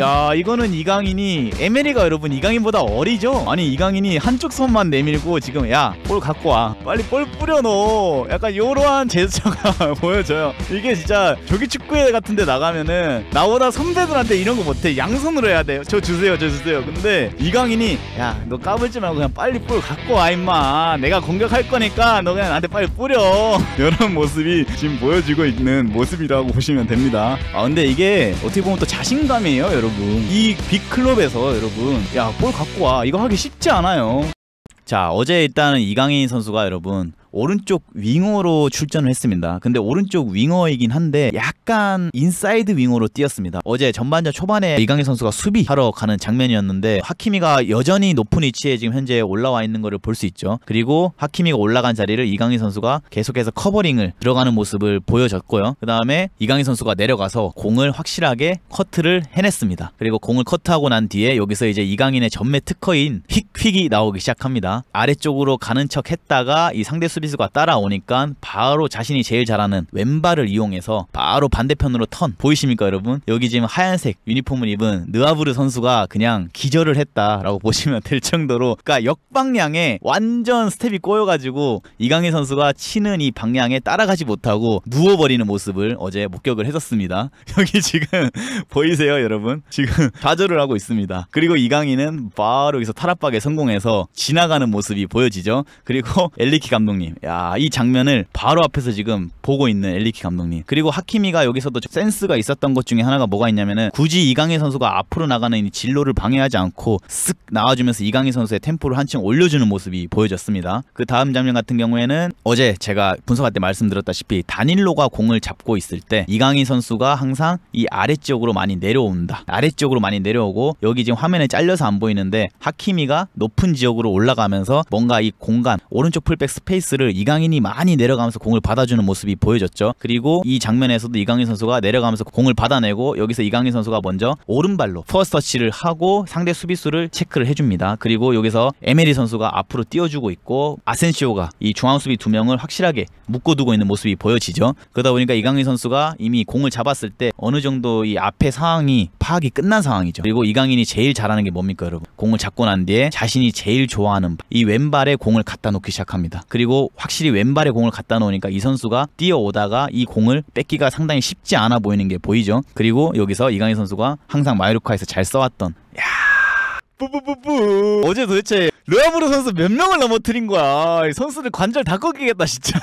야 이거는 이강인이 에메리가 여러분 이강인보다 어리죠? 아니 이강인이 한쪽 손만 내밀고 지금 야 볼 갖고 와 빨리 볼 뿌려 넣어 약간 요러한 제스처가 보여져요 이게 진짜 조기 축구회 같은데 나가면은 나보다 선배들한테 이런 거 못해 양손으로 해야 돼요 저 주세요 저 주세요 근데 이강인이 야 너 까불지 말고 그냥 빨리 볼 갖고 와 임마 내가 공격할 거니까 너 그냥 나한테 빨리 뿌려 이런 모습이 지금 보여지고 있는 모습이라고 보시면 됩니다 아 근데 이게 어떻게 보면 또 자신감이에요 여러분 여러분. 이 빅클럽에서 여러분, 야, 볼 갖고 와. 이거 하기 쉽지 않아요. 자, 어제 일단은 이강인 선수가 여러분 오른쪽 윙어로 출전을 했습니다. 근데 오른쪽 윙어이긴 한데 약간 인사이드 윙어로 뛰었습니다. 어제 전반전 초반에 이강인 선수가 수비하러 가는 장면이었는데 하키미가 여전히 높은 위치에 지금 현재 올라와 있는 것을 볼 수 있죠. 그리고 하키미가 올라간 자리를 이강인 선수가 계속해서 커버링을 들어가는 모습을 보여줬고요. 그 다음에 이강인 선수가 내려가서 공을 확실하게 커트를 해냈습니다. 그리고 공을 커트하고 난 뒤에 여기서 이제 이강인의 전매 특허인 휙휙이 나오기 시작합니다. 아래쪽으로 가는 척 했다가 이 상대 수 수비수가 따라오니까 바로 자신이 제일 잘하는 왼발을 이용해서 바로 반대편으로 턴 보이십니까 여러분? 여기 지금 하얀색 유니폼을 입은 느아브르 선수가 그냥 기절을 했다라고 보시면 될 정도로 그러니까 역방향에 완전 스텝이 꼬여가지고 이강인 선수가 치는 이 방향에 따라가지 못하고 누워버리는 모습을 어제 목격을 했었습니다. 여기 지금 보이세요 여러분? 지금 좌절을 하고 있습니다. 그리고 이강인은 바로 여기서 탈압박에 성공해서 지나가는 모습이 보여지죠. 그리고 엘리키 감독님 감독님. 야, 이 장면을 바로 앞에서 지금 보고 있는 엘리키 감독님. 그리고 하키미가 여기서도 센스가 있었던 것 중에 하나가 뭐가 있냐면은 굳이 이강인 선수가 앞으로 나가는 이 진로를 방해하지 않고 쓱 나와주면서 이강인 선수의 템포를 한층 올려주는 모습이 보여졌습니다. 그 다음 장면 같은 경우에는 어제 제가 분석할 때 말씀드렸다시피 단일로가 공을 잡고 있을 때 이강인 선수가 항상 이 아래쪽으로 많이 내려온다. 아래쪽으로 많이 내려오고 여기 지금 화면에 잘려서 안 보이는데 하키미가 높은 지역으로 올라가면서 뭔가 이 공간 오른쪽 풀백 스페이스 패스를 이강인이 많이 내려가면서 공을 받아주는 모습이 보여졌죠. 그리고 이 장면에서도 이강인 선수가 내려가면서 공을 받아내고 여기서 이강인 선수가 먼저 오른발로 퍼스터치를 하고 상대 수비수를 체크를 해줍니다. 그리고 여기서 에메리 선수가 앞으로 뛰어주고 있고 아센시오가 이 중앙 수비 두 명을 확실하게 묶어두고 있는 모습이 보여지죠. 그러다 보니까 이강인 선수가 이미 공을 잡았을 때 어느 정도 이 앞에 상황이 파악이 끝난 상황이죠. 그리고 이강인이 제일 잘하는 게 뭡니까 여러분? 공을 잡고 난 뒤에 자신이 제일 좋아하는 이 왼발에 공을 갖다 놓기 시작합니다. 그리고 확실히 왼발에 공을 갖다 놓으니까 이 선수가 뛰어오다가 이 공을 뺏기가 상당히 쉽지 않아 보이는 게 보이죠. 그리고 여기서 이강인 선수가 항상 마요르카에서 잘 써왔던 야 뿌뿌뿌뿌 어제 도대체 르아브르 선수 몇 명을 넘어뜨린 거야 선수들 관절 다 꺾이겠다 진짜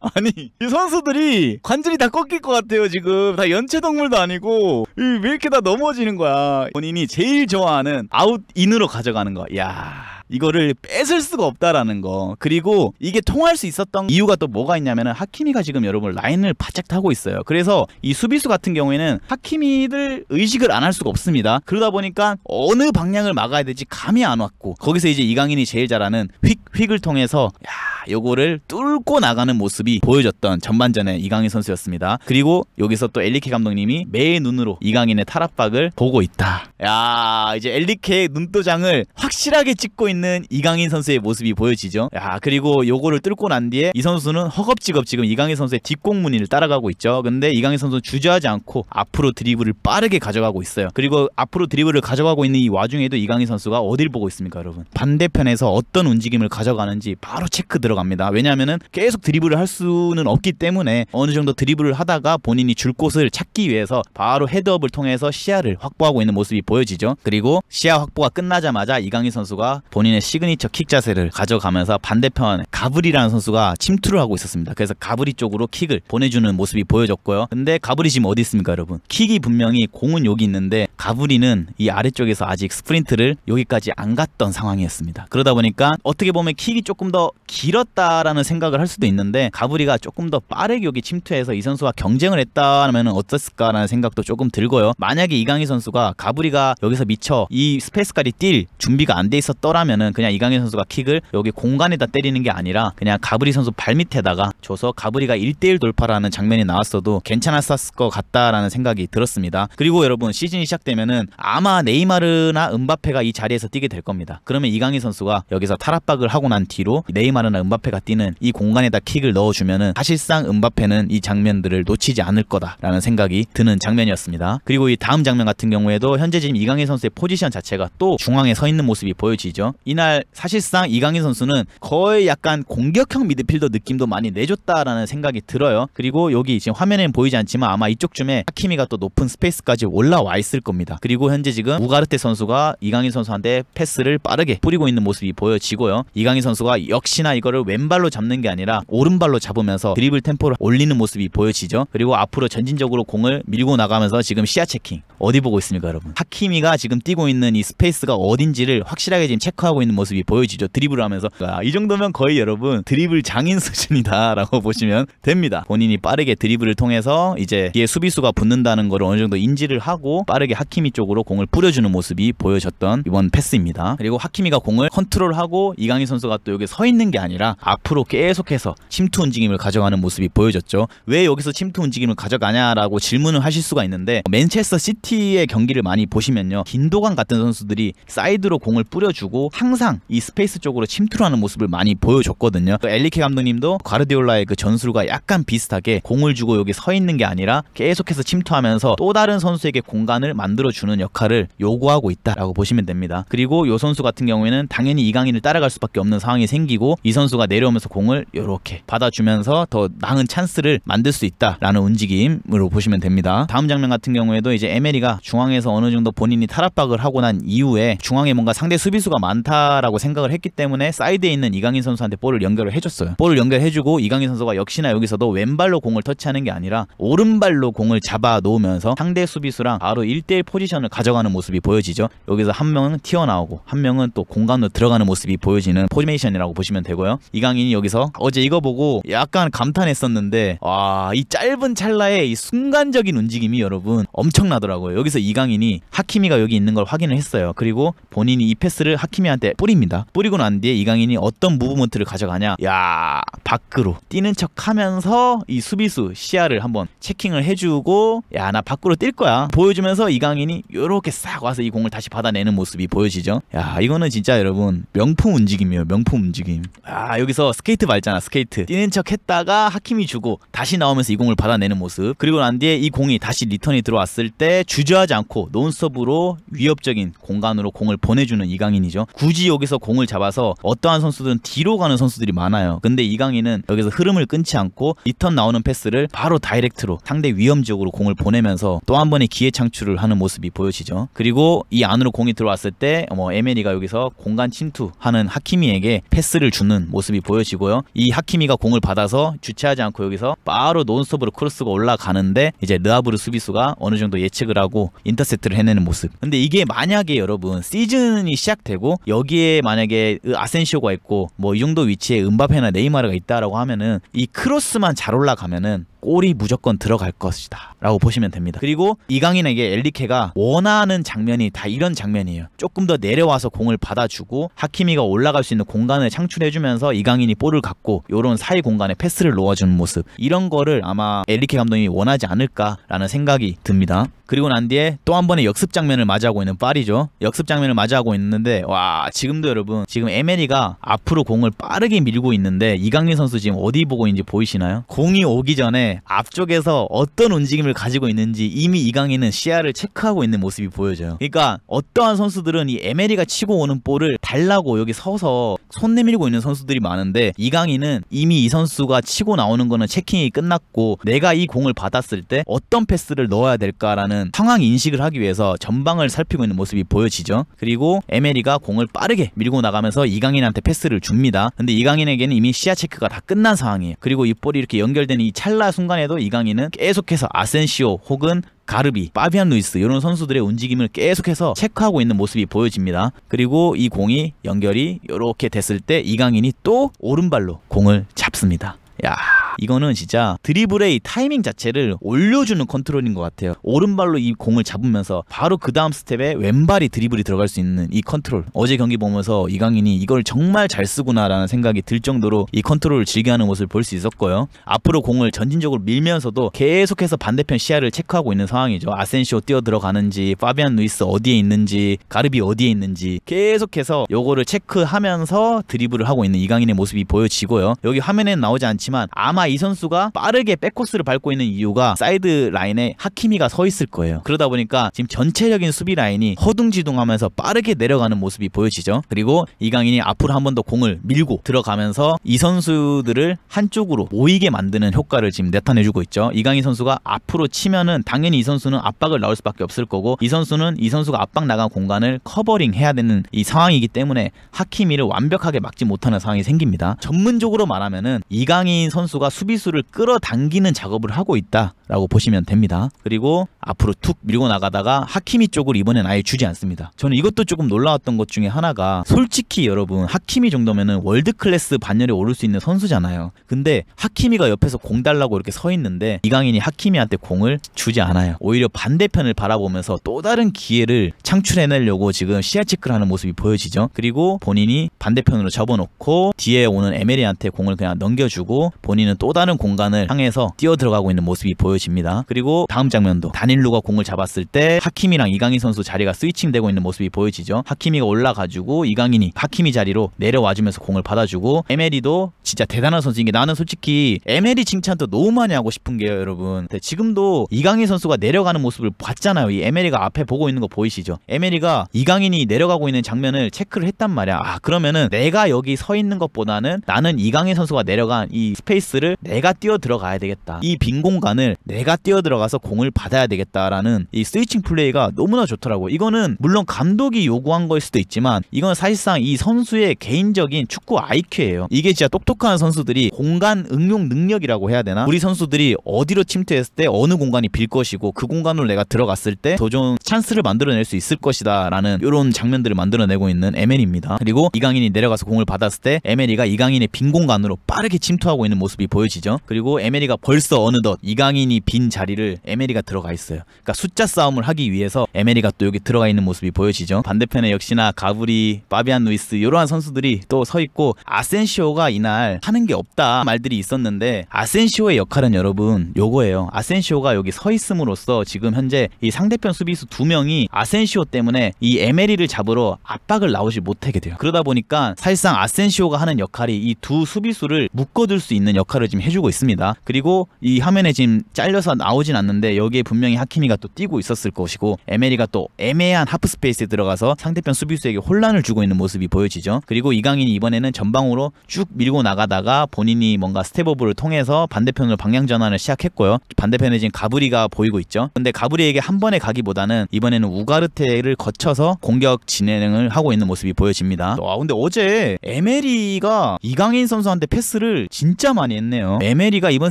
아니 이 선수들이 관절이 다 꺾일 것 같아요 지금 다 연체동물도 아니고 왜 이렇게 다 넘어지는 거야 본인이 제일 좋아하는 아웃인으로 가져가는 거야 이거를 뺏을 수가 없다라는 거 그리고 이게 통할 수 있었던 이유가 또 뭐가 있냐면은 하키미가 지금 여러분 라인을 바짝 타고 있어요 그래서 이 수비수 같은 경우에는 하키미를 의식을 안 할 수가 없습니다 그러다 보니까 어느 방향을 막아야 될지 감이 안 왔고 거기서 이제 이강인이 제일 잘하는 휙 휙을 통해서 야 요거를 뚫고 나가는 모습이 보여졌던 전반전의 이강인 선수였습니다 그리고 여기서 또 엘리케 감독님이 매의 눈으로 이강인의 탈압박을 보고 있다 야 이제 엘리케의 눈도장을 확실하게 찍고 있는 이강인 선수의 모습이 보여지죠 야 그리고 요거를 뚫고 난 뒤에 이 선수는 허겁지겁 지금 이강인 선수의 뒷공문이를 따라가고 있죠 근데 이강인 선수는 주저하지 않고 앞으로 드리블을 빠르게 가져가고 있어요 그리고 앞으로 드리블을 가져가고 있는 이 와중에도 이강인 선수가 어딜 보고 있습니까 여러분 반대편에서 어떤 움직임을 가져가는지 바로 체크 들어갑니다 왜냐하면 계속 드리블을 할 수는 없기 때문에 어느 정도 드리블을 하다가 본인이 줄 곳을 찾기 위해서 바로 헤드업을 통해서 시야를 확보하고 있는 모습이 보여지죠. 그리고 시야 확보가 끝나자마자 이강인 선수가 본인의 시그니처 킥 자세를 가져가면서 반대편 가브리라는 선수가 침투를 하고 있었습니다. 그래서 가브리 쪽으로 킥을 보내주는 모습이 보여졌고요. 근데 가브리 지금 어디 있습니까 여러분? 킥이 분명히 공은 여기 있는데 가브리는 이 아래쪽에서 아직 스프린트를 여기까지 안 갔던 상황이었습니다. 그러다 보니까 어떻게 보면 킥이 조금 더 길었다라는 생각을 할 수도 있는데 가브리가 조금 더 빠르게 여기 침투해서 이 선수와 경쟁을 했다면 어땠을까라는 생각도 조금 들고요. 만약에 이강인 선수가 가브리가 선수가 여기서 미쳐 이 스페이스까지 뛸 준비가 안 돼 있었더라면은 그냥 이강인 선수가 킥을 여기 공간에다 때리는 게 아니라 그냥 가브리 선수 발밑에다가 줘서 가브리가 1대1 돌파라는 장면이 나왔어도 괜찮았을 것 같다라는 생각이 들었습니다. 그리고 여러분 시즌이 시작되면은 아마 네이마르나 은바페가 이 자리에서 뛰게 될 겁니다. 그러면 이강인 선수가 여기서 탈압박을 하고 난 뒤로 네이마르나 은바페가 뛰는 이 공간에다 킥을 넣어주면은 사실상 은바페는 이 장면들을 놓치지 않을 거다라는 생각이 드는 장면이었습니다. 그리고 이 다음 장면 같은 경우에도 현재 지금 이강인 선수의 포지션 자체가 또 중앙에 서 있는 모습이 보여지죠. 이날 사실상 이강인 선수는 거의 약간 공격형 미드필더 느낌도 많이 내줬다라는 생각이 들어요. 그리고 여기 지금 화면에는 보이지 않지만 아마 이쪽쯤에 하키미가 또 높은 스페이스까지 올라와 있을 겁니다. 그리고 현재 지금 우가르테 선수가 이강인 선수한테 패스를 빠르게 뿌리고 있는 모습이 보여지고요. 이강인 선수가 역시나 이거를 왼발로 잡는 게 아니라 오른발로 잡으면서 드리블 템포를 올리는 모습이 보여지죠. 그리고 앞으로 전진적으로 공을 밀고 나가면서 지금 시야 체킹 어디 보고 있습니까 여러분? 하키미가 지금 뛰고 있는 이 스페이스가 어딘지를 확실하게 지금 체크하고 있는 모습이 보여지죠. 드리블을 하면서 아, 이 정도면 거의 여러분 드리블 장인 수준이다라고 보시면 됩니다. 본인이 빠르게 드리블을 통해서 이제 뒤에 수비수가 붙는다는 것을 어느 정도 인지를 하고 빠르게 하키미 쪽으로 공을 뿌려주는 모습이 보여졌던 이번 패스입니다. 그리고 하키미가 공을 컨트롤하고 이강인 선수가 또 여기 서 있는 게 아니라 앞으로 계속해서 침투 움직임을 가져가는 모습이 보여졌죠. 왜 여기서 침투 움직임을 가져가냐라고 질문을 하실 수가 있는데 맨체스터 시티의 경기를 많이 보시 보시면요. 긴도감 같은 선수들이 사이드로 공을 뿌려주고 항상 이 스페이스 쪽으로 침투를 하는 모습을 많이 보여줬거든요. 엘리케 감독님도 과르디올라의 그 전술과 약간 비슷하게 공을 주고 여기 서 있는 게 아니라 계속해서 침투하면서 또 다른 선수에게 공간을 만들어주는 역할을 요구하고 있다라고 보시면 됩니다. 그리고 이 선수 같은 경우에는 당연히 이강인을 따라갈 수밖에 없는 상황이 생기고 이 선수가 내려오면서 공을 이렇게 받아주면서 더 나은 찬스를 만들 수 있다라는 움직임으로 보시면 됩니다. 다음 장면 같은 경우에도 이제 에메리가 중앙에서 어느 정도 본인이 탈압박을 하고 난 이후에 중앙에 뭔가 상대 수비수가 많다라고 생각을 했기 때문에 사이드에 있는 이강인 선수한테 볼을 연결을 해줬어요. 볼을 연결해주고 이강인 선수가 역시나 여기서도 왼발로 공을 터치하는 게 아니라 오른발로 공을 잡아 놓으면서 상대 수비수랑 바로 1대1 포지션을 가져가는 모습이 보여지죠. 여기서 한 명은 튀어나오고 한 명은 또 공간으로 들어가는 모습이 보여지는 포메이션이라고 지 보시면 되고요. 이강인이 여기서 어제 이거 보고 약간 감탄했었는데 와 이 짧은 찰나의 이 순간적인 움직임이 여러분 엄청나더라고요. 여기서 이강인이 하키미가 여기 있는 걸 확인을 했어요. 그리고 본인이 이 패스를 하키미한테 뿌립니다. 뿌리고 난 뒤에 이강인이 어떤 무브먼트를 가져가냐? 야 밖으로 뛰는 척하면서 이 수비수 시야를 한번 체킹을 해주고 야 나 밖으로 뛸 거야 보여주면서 이강인이 이렇게 싹 와서 이 공을 다시 받아내는 모습이 보여지죠. 야 이거는 진짜 여러분 명품 움직임이에요. 명품 움직임. 아 여기서 스케이트 밟잖아 스케이트 뛰는 척했다가 하키미 주고 다시 나오면서 이 공을 받아내는 모습. 그리고 난 뒤에 이 공이 다시 리턴이 들어왔을 때 주저하지 않고 논스톱 탑으로 위협적인 공간으로 공을 보내주는 이강인이죠. 굳이 여기서 공을 잡아서 어떠한 선수든 뒤로 가는 선수들이 많아요. 근데 이강인은 여기서 흐름을 끊지 않고 리턴 나오는 패스를 바로 다이렉트로 상대 위험 적으로 공을 보내면서 또 한 번의 기회 창출을 하는 모습이 보여지죠. 그리고 이 안으로 공이 들어왔을 때 뭐 에메리가 여기서 공간 침투하는 하키미에게 패스를 주는 모습이 보여지고요. 이 하키미가 공을 받아서 주체하지 않고 여기서 바로 논스톱으로 크로스가 올라가는데 이제 느아브르 수비수가 어느 정도 예측을 하고 인터셉트를 해내는 있는 모습 근데 이게 만약에 여러분 시즌이 시작되고 여기에 만약에 그 아센시오가 있고 뭐 이 정도 위치에 은바페나 네이마르가 있다라고 하면은 이 크로스만 잘 올라가면은 골이 무조건 들어갈 것이다 라고 보시면 됩니다 그리고 이강인에게 엘리케가 원하는 장면이 다 이런 장면이에요 조금 더 내려와서 공을 받아주고 하키미가 올라갈 수 있는 공간을 창출해주면서 이강인이 볼을 갖고 이런 사이 공간에 패스를 놓아주는 모습 이런 거를 아마 엘리케 감독이 원하지 않을까라는 생각이 듭니다 그리고 난 뒤에 또 한 번의 역습 장면을 맞이하고 있는 파리죠 역습 장면을 맞이하고 있는데 와 지금도 여러분 지금 에메리가 앞으로 공을 빠르게 밀고 있는데 이강인 선수 지금 어디 보고 있는지 보이시나요? 공이 오기 전에 앞쪽에서 어떤 움직임을 가지고 있는지 이미 이강인은 시야를 체크하고 있는 모습이 보여져요. 그러니까 어떠한 선수들은 이 에메리가 치고 오는 볼을 달라고 여기 서서 손 내밀고 있는 선수들이 많은데 이강인은 이미 이 선수가 치고 나오는 거는 체킹이 끝났고 내가 이 공을 받았을 때 어떤 패스를 넣어야 될까라는 상황 인식을 하기 위해서 전방을 살피고 있는 모습이 보여지죠. 그리고 에메리가 공을 빠르게 밀고 나가면서 이강인한테 패스를 줍니다. 근데 이강인에게는 이미 시야 체크가 다 끝난 상황이에요. 그리고 이 볼이 이렇게 연결되는 이 찰나 순간 순간에도 이강인은 계속해서 아센시오 혹은 가르비, 파비안 루이스 이런 선수들의 움직임을 계속해서 체크하고 있는 모습이 보여집니다. 그리고 이 공이 연결이 이렇게 됐을 때 이강인이 또 오른발로 공을 잡습니다. 야. 이거는 진짜 드리블의 타이밍 자체를 올려주는 컨트롤인 것 같아요. 오른발로 이 공을 잡으면서 바로 그 다음 스텝에 왼발이 드리블이 들어갈 수 있는 이 컨트롤. 어제 경기 보면서 이강인이 이걸 정말 잘 쓰구나라는 생각이 들 정도로 이 컨트롤을 즐겨하는 모습을 볼 수 있었고요. 앞으로 공을 전진적으로 밀면서도 계속해서 반대편 시야를 체크하고 있는 상황이죠. 아센시오 뛰어 들어가는지, 파비안 루이스 어디에 있는지, 가르비 어디에 있는지 계속해서 요거를 체크하면서 드리블을 하고 있는 이강인의 모습이 보여지고요. 여기 화면에 나오지 않지만 아마 아마 이 선수가 빠르게 백코스를 밟고 있는 이유가 사이드 라인에 하키미가 서 있을 거예요. 그러다 보니까 지금 전체적인 수비 라인이 허둥지둥하면서 빠르게 내려가는 모습이 보여지죠. 그리고 이강인이 앞으로 한 번 더 공을 밀고 들어가면서 이 선수들을 한쪽으로 모이게 만드는 효과를 지금 나타내주고 있죠. 이강인 선수가 앞으로 치면은 당연히 이 선수는 압박을 나올 수밖에 없을 거고 이 선수는 이 선수가 압박 나간 공간을 커버링 해야 되는 이 상황이기 때문에 하키미를 완벽하게 막지 못하는 상황이 생깁니다. 전문적으로 말하면은 이강인 선수가 수비수를 끌어당기는 작업을 하고 있다라고 보시면 됩니다. 그리고 앞으로 툭 밀고 나가다가 하키미 쪽을 이번엔 아예 주지 않습니다. 저는 이것도 조금 놀라웠던 것 중에 하나가 솔직히 여러분 하키미 정도면은 월드 클래스 반열에 오를 수 있는 선수잖아요. 근데 하키미가 옆에서 공 달라고 이렇게 서 있는데 이강인이 하키미한테 공을 주지 않아요. 오히려 반대편을 바라보면서 또 다른 기회를 창출해내려고 지금 시야 체크를 하는 모습이 보여지죠. 그리고 본인이 반대편으로 접어놓고 뒤에 오는 에메리한테 공을 그냥 넘겨주고 본인은 또 다른 공간을 향해서 뛰어 들어가고 있는 모습이 보여집니다. 그리고 다음 장면도 단일루가 공을 잡았을 때 하키미랑 이강인 선수 자리가 스위칭되고 있는 모습이 보여지죠. 하키미가 올라가지고 이강인이 하키미 자리로 내려와주면서 공을 받아주고 에메리도 진짜 대단한 선수인 게 나는 솔직히 에메리 칭찬도 너무 많이 하고 싶은 게요 여러분. 지금도 이강인 선수가 내려가는 모습을 봤잖아요. 이 에메리가 앞에 보고 있는 거 보이시죠? 에메리가 이강인이 내려가고 있는 장면을 체크를 했단 말이야. 아 그러면은 내가 여기 서 있는 것보다는 나는 이강인 선수가 내려간 이 스페이스를 내가 뛰어 들어가야 되겠다. 이 빈 공간을 내가 뛰어 들어가서 공을 받아야 되겠다라는 이 스위칭 플레이가 너무나 좋더라고 이거는 물론 감독이 요구한 거일 수도 있지만 이건 사실상 이 선수의 개인적인 축구 IQ예요. 이게 진짜 똑똑한 선수들이 공간 응용 능력이라고 해야 되나? 우리 선수들이 어디로 침투했을 때 어느 공간이 빌 것이고 그 공간으로 내가 들어갔을 때더 좋은 찬스를 만들어낼 수 있을 것이다 라는 이런 장면들을 만들어내고 있는 에메리입니다. 그리고 이강인이 내려가서 공을 받았을 때 에메리가 이강인의 빈 공간으로 빠르게 침투하고 있는 모습이 보여 보여지죠. 그리고 에메리가 벌써 어느덧 이강인이 빈 자리를 에메리가 들어가 있어요. 그러니까 숫자 싸움을 하기 위해서 에메리가 또 여기 들어가 있는 모습이 보여지죠. 반대편에 역시나 가브리, 바비안 루이스 이러한 선수들이 또 서 있고 아센시오가 이날 하는 게 없다 말들이 있었는데 아센시오의 역할은 여러분 요거예요. 아센시오가 여기 서 있음으로써 지금 현재 이 상대편 수비수 두 명이 아센시오 때문에 이 에메리를 잡으러 압박을 나오지 못하게 돼요. 그러다 보니까 사실상 아센시오가 하는 역할이 이 두 수비수를 묶어둘 수 있는 역할을 지금 해주고 있습니다. 그리고 이 화면에 지금 잘려서 나오진 않는데 여기에 분명히 하키미가 또 뛰고 있었을 것이고 에메리가 또 애매한 하프 스페이스에 들어가서 상대편 수비수에게 혼란을 주고 있는 모습이 보여지죠. 그리고 이강인이 이번에는 전방으로 쭉 밀고 나가다가 본인이 뭔가 스텝브를 통해서 반대편으로 방향 전환을 시작했고요. 반대편에 지금 가브리가 보이고 있죠. 근데 가브리에게 한 번에 가기보다는 이번에는 우가르테를 거쳐서 공격 진행을 하고 있는 모습이 보여집니다. 와 아, 근데 어제 에메리가 이강인 선수한테 패스를 진짜 많이 했네요. 하네요. 에메리가 이번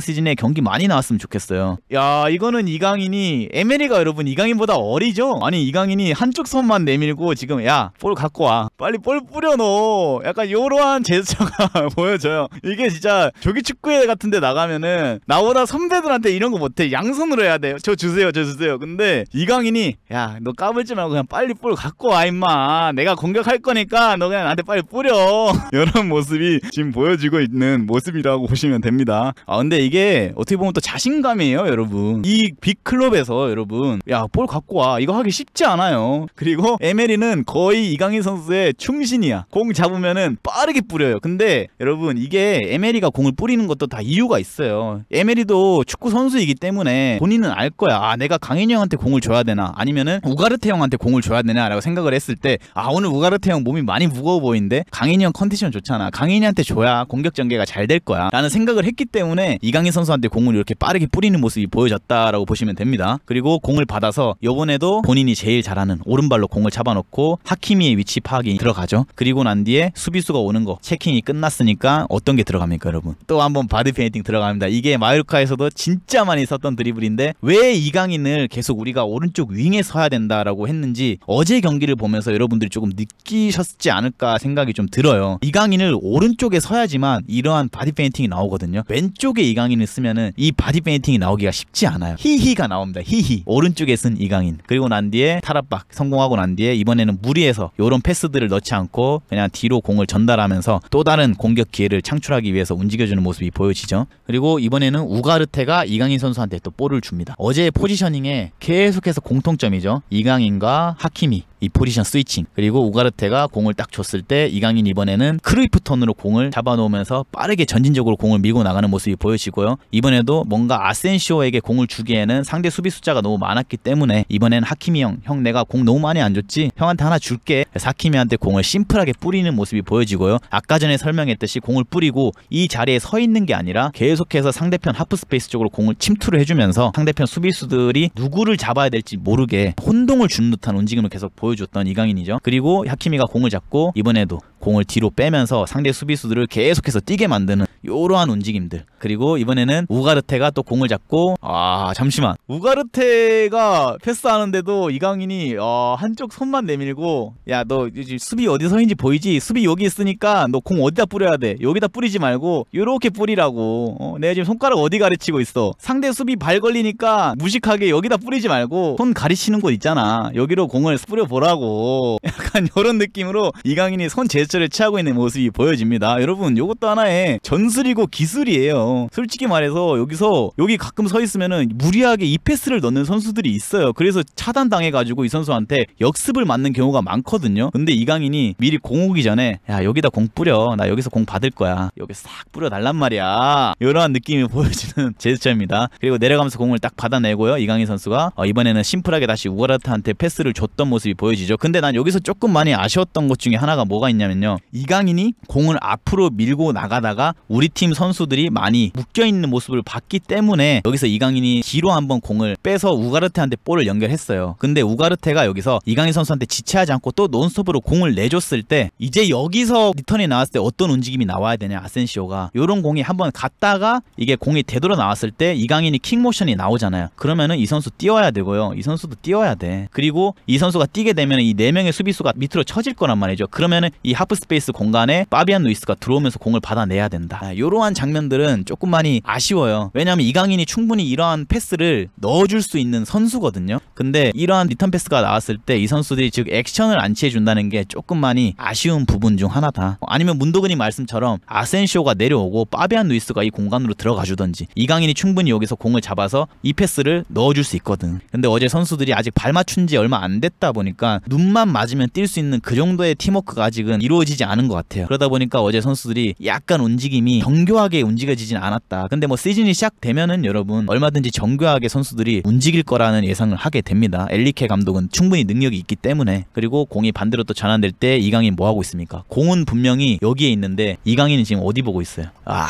시즌에 경기 많이 나왔으면 좋겠어요. 야 이거는 이강인이 에메리가 여러분 이강인보다 어리죠? 아니 이강인이 한쪽 손만 내밀고 지금 야 볼 갖고 와 빨리 볼 뿌려놓어 약간 요러한 제스처가 보여져요. 이게 진짜 조기 축구회 같은데 나가면은 나보다 선배들한테 이런 거 못해 양손으로 해야 돼요. 저 주세요 저 주세요. 근데 이강인이 야 너 까불지 말고 그냥 빨리 볼 갖고 와 임마 내가 공격할 거니까 너 그냥 나한테 빨리 뿌려 이런 모습이 지금 보여지고 있는 모습이라고 보시면 됩니다. 겁니다 아 근데 이게 어떻게 보면 또 자신감이에요 여러분 이 빅클럽에서 여러분 야 볼 갖고 와 이거 하기 쉽지 않아요 그리고 에메리는 거의 이강인 선수의 충신이야 공 잡으면은 빠르게 뿌려요 근데 여러분 이게 에메리가 공을 뿌리는 것도 다 이유가 있어요 에메리도 축구 선수이기 때문에 본인은 알 거야 아 내가 강인 형한테 공을 줘야 되나 아니면은 우가르테 형한테 공을 줘야 되나 라고 생각을 했을 때아 오늘 우가르테 형 몸이 많이 무거워 보이는데 강인형 컨디션 좋잖아 강인이한테 줘야 공격 전개가 잘 될 거야 라는 생각을 생각을 했기 때문에 이강인 선수한테 공을 이렇게 빠르게 뿌리는 모습이 보여졌다라고 보시면 됩니다. 그리고 공을 받아서 요번에도 본인이 제일 잘하는 오른발로 공을 잡아놓고 하키미의 위치 파악이 들어가죠. 그리고 난 뒤에 수비수가 오는 거 체킹이 끝났으니까 어떤 게 들어갑니까 여러분? 또 한번 바디 페인팅 들어갑니다. 이게 마요르카에서도 진짜 많이 썼던 드리블인데 왜 이강인을 계속 우리가 오른쪽 윙에 서야 된다라고 했는지 어제 경기를 보면서 여러분들이 조금 느끼셨지 않을까 생각이 좀 들어요. 이강인을 오른쪽에 서야지만 이러한 바디 페인팅이 나오거든요. 있거든요. 왼쪽에 이강인을 쓰면은 이 바디 페인팅이 나오기가 쉽지 않아요. 히히가 나옵니다. 히히. 오른쪽에 쓴 이강인. 그리고 난 뒤에 타락박 성공하고 난 뒤에 이번에는 무리해서 이런 패스들을 넣지 않고 그냥 뒤로 공을 전달하면서 또 다른 공격 기회를 창출하기 위해서 움직여주는 모습이 보여지죠. 그리고 이번에는 우가르테가 이강인 선수한테 또 볼을 줍니다. 어제 포지셔닝에 계속해서 공통점이죠. 이강인과 하키미 이 포지션 스위칭 그리고 우가르테가 공을 딱 줬을 때 이강인 이번에는 크루이프 턴으로 공을 잡아놓으면서 빠르게 전진적으로 공을 밀고 나가는 모습이 보여지고요 이번에도 뭔가 아센시오에게 공을 주기에는 상대 수비 숫자가 너무 많았기 때문에 이번엔 하키미 형, 형 내가 공 너무 많이 안 줬지? 형한테 하나 줄게 사키미한테 공을 심플하게 뿌리는 모습이 보여지고요 아까 전에 설명했듯이 공을 뿌리고 이 자리에 서 있는 게 아니라 계속해서 상대편 하프스페이스 쪽으로 공을 침투를 해주면서 상대편 수비수들이 누구를 잡아야 될지 모르게 혼동을 주는 듯한 움직임을 계속 보여 보여줬던 이강인이죠. 그리고 하키미가 공을 잡고 이번에도 공을 뒤로 빼면서 상대 수비수들을 계속해서 뛰게 만드는 이러한 움직임들 그리고 이번에는 우가르테가 또 공을 잡고 아 잠시만 우가르테가 패스하는데도 이강인이 어, 한쪽 손만 내밀고 야 너 수비 어디 서인지 보이지 수비 여기 있으니까 너 공 어디다 뿌려야 돼 여기다 뿌리지 말고 요렇게 뿌리라고 어, 내가 지금 손가락 어디 가르치고 있어 상대 수비 발 걸리니까 무식하게 여기다 뿌리지 말고 손가르치는곳 있잖아 여기로 공을 뿌려보라고 약간 이런 느낌으로 이강인이 손제 작전을 취하고 있는 모습이 보여집니다. 여러분 이것도 하나의 전술이고 기술이에요. 솔직히 말해서 여기서 여기 가끔 서 있으면은 무리하게 이 패스를 넣는 선수들이 있어요. 그래서 차단당해가지고 이 선수한테 역습을 맞는 경우가 많거든요. 근데 이강인이 미리 공 오기 전에 야 여기다 공 뿌려 나 여기서 공 받을 거야 여기 싹 뿌려 달란 말이야 이러한 느낌이 보여지는 제스처입니다. 그리고 내려가면서 공을 딱 받아내고요. 이강인 선수가 어, 이번에는 심플하게 다시 우가라트한테 패스를 줬던 모습이 보여지죠. 근데 난 여기서 조금 많이 아쉬웠던 것 중에 하나가 뭐가 있냐면 있었요 이강인이 공을 앞으로 밀고 나가다가 우리 팀 선수들이 많이 묶여 있는 모습을 봤기 때문에 여기서 이강인이 뒤로 한번 공을 빼서 우가르테한테 볼을 연결했어요. 근데 우가르테가 여기서 이강인 선수한테 지체하지 않고 또 논스톱으로 공을 내줬을 때 이제 여기서 리턴이 나왔을 때 어떤 움직임이 나와야 되냐 아센시오가 이런 공이 한번 갔다가 이게 공이 되돌아 나왔을 때 이강인이 킥모션이 나오잖아요. 그러면은 이 선수 뛰어야 되고요. 이 선수도 뛰어야 돼. 그리고 이 선수가 뛰게 되면 이4 명의 수비수가 밑으로 처질 거란 말이죠. 그러면은 이 하프 하프 스페이스 공간에 파비안 루이스가 들어오면서 공을 받아내야 된다. 이러한 아, 장면들은 조금 많이 아쉬워요. 왜냐하면 이강인이 충분히 이러한 패스를 넣어줄 수 있는 선수거든요. 근데 이러한 리턴 패스가 나왔을 때 이 선수들이 즉 액션을 안 취해준다는 게 조금 많이 아쉬운 부분 중 하나다. 아니면 문도근이 말씀처럼 아센쇼가 내려오고 파비안 루이스가 이 공간으로 들어가주던지 이강인이 충분히 여기서 공을 잡아서 이 패스를 넣어줄 수 있거든. 근데 어제 선수들이 아직 발 맞춘 지 얼마 안 됐다 보니까 눈만 맞으면 뛸 수 있는 그 정도의 팀워크가 아직은 이루어 정교해지지 않은 것 같아요. 그러다 보니까 어제 선수들이 약간 움직임이 정교하게 움직여지진 않았다. 근데 뭐 시즌이 시작되면은 여러분 얼마든지 정교하게 선수들이 움직일 거라는 예상을 하게 됩니다. 엘리케 감독은 충분히 능력이 있기 때문에 그리고 공이 반대로 또 전환될 때 이강인 뭐 하고 있습니까? 공은 분명히 여기에 있는데 이강인은 지금 어디 보고 있어요? 아.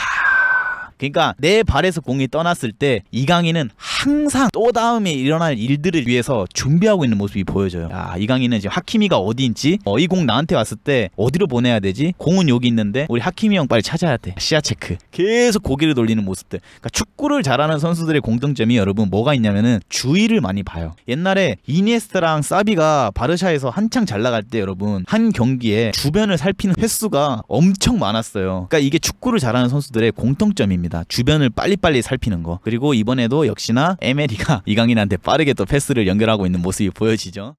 그러니까 내 발에서 공이 떠났을 때 이강인은 항상 또 다음에 일어날 일들을 위해서 준비하고 있는 모습이 보여져요. 야, 이강인은 지금 하키미가 어디인지 어, 이 공 나한테 왔을 때 어디로 보내야 되지? 공은 여기 있는데 우리 하키미 형 빨리 찾아야 돼. 시야 체크. 계속 고개를 돌리는 모습들. 그러니까 축구를 잘하는 선수들의 공통점이 여러분 뭐가 있냐면은 주의를 많이 봐요. 옛날에 이니에스타랑 사비가 바르샤에서 한창 잘 나갈 때 여러분 한 경기에 주변을 살피는 횟수가 엄청 많았어요. 그러니까 이게 축구를 잘하는 선수들의 공통점입니다. 있니다 주변을 빨리빨리 살피는 거. 그리고 이번에도 역시나 에메리가 이강인한테 빠르게 또 패스를 연결하고 있는 모습이 보여지죠.